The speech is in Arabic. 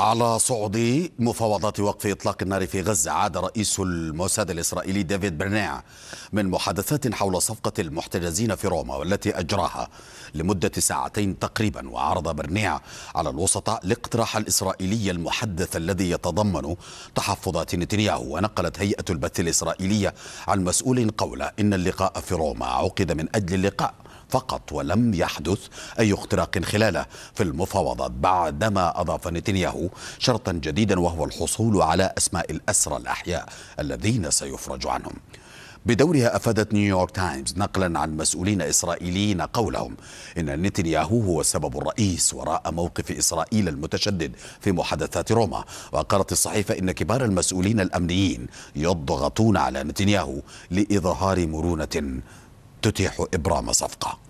على صعود مفاوضات وقف إطلاق النار في غزة عاد رئيس الموساد الإسرائيلي ديفيد برناع من محادثات حول صفقة المحتجزين في روما والتي أجراها لمدة ساعتين تقريبا وعرض برناع على الوسطاء الاقتراح الإسرائيلي المحدث الذي يتضمن تحفظات نتنياهو ونقلت هيئة البث الإسرائيلية عن مسؤول قوله إن اللقاء في روما عقد من أجل اللقاء فقط ولم يحدث أي اختراق خلاله في المفاوضات بعدما أضاف نتنياهو شرطا جديدا وهو الحصول على أسماء الأسرى الأحياء الذين سيفرج عنهم بدورها أفادت نيويورك تايمز نقلا عن مسؤولين إسرائيليين قولهم إن نتنياهو هو السبب الرئيس وراء موقف إسرائيل المتشدد في محادثات روما وقالت الصحيفة إن كبار المسؤولين الأمنيين يضغطون على نتنياهو لإظهار مرونة تتيح إبرام صفقة